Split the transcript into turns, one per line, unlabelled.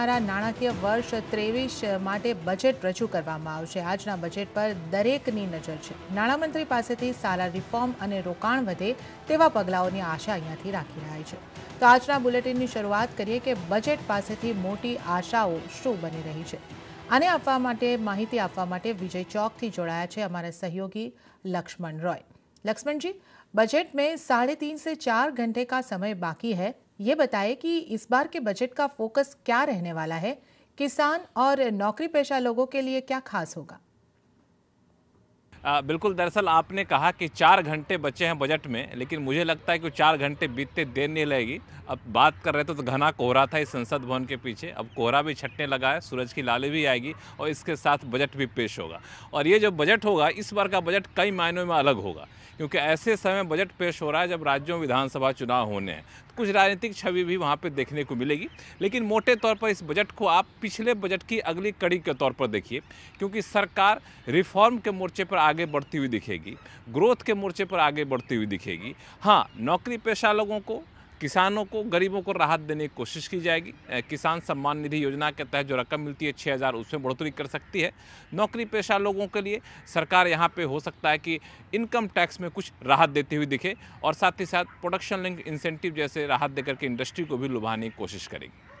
આવનારા નાણાકીય વર્ષ ત્રેવીસ માટે બજેટ રજૂ કરવામાં આવશે આજના બજેટ પર દરેકની નજર છે નાણામંત્રી પાસેથી સારા રિફોર્મ અને રોકાણ વધે તેવા પગલાઓની આશા અહીંયાથી રાખી રહ્યા છે તો આજના બુલેટિનની શરૂઆત કરીએ કે બજેટ પાસેથી મોટી આશાઓ શું બની રહી છે આને આપવા માટે માહિતી આપવા માટે વિજય ચોકથી જોડાયા છે અમારા સહયોગી લક્ષ્મણ રોય लक्ष्मण जी बजट में साढ़े तीन से चार घंटे का समय बाकी है ये बताएं कि इस बार के बजट का फोकस क्या रहने वाला है किसान और नौकरी पेशा लोगों के लिए क्या खास होगा
आ, बिल्कुल दरअसल आपने कहा कि चार घंटे बचे हैं बजट में लेकिन मुझे लगता है कि चार घंटे बीतते देर नहीं लगेगी अब बात कर रहे थे तो, तो घना कोहरा था इस संसद भवन के पीछे अब कोहरा भी छटने लगा है सूरज की लाली भी आएगी और इसके साथ बजट भी पेश होगा और ये जो बजट होगा इस बार का बजट कई मायनों में अलग होगा क्योंकि ऐसे समय बजट पेश हो रहा है जब राज्यों विधानसभा चुनाव होने हैं कुछ राजनीतिक छवि भी वहाँ पर देखने को मिलेगी लेकिन मोटे तौर पर इस बजट को आप पिछले बजट की अगली कड़ी के तौर पर देखिए क्योंकि सरकार रिफॉर्म के मोर्चे पर आगे बढ़ती हुई दिखेगी ग्रोथ के मोर्चे पर आगे बढ़ती हुई दिखेगी हाँ नौकरी पेशा लोगों को किसानों को गरीबों को राहत देने की कोशिश की जाएगी किसान सम्मान निधि योजना के तहत जो रकम मिलती है छः हज़ार उसमें बढ़ोतरी कर सकती है नौकरी पेशा लोगों के लिए सरकार यहाँ पे हो सकता है कि इनकम टैक्स में कुछ राहत देती हुई दिखे और साथ ही साथ प्रोडक्शन लिंक इंसेंटिव जैसे राहत देकर के इंडस्ट्री को भी लुभाने की कोशिश करेगी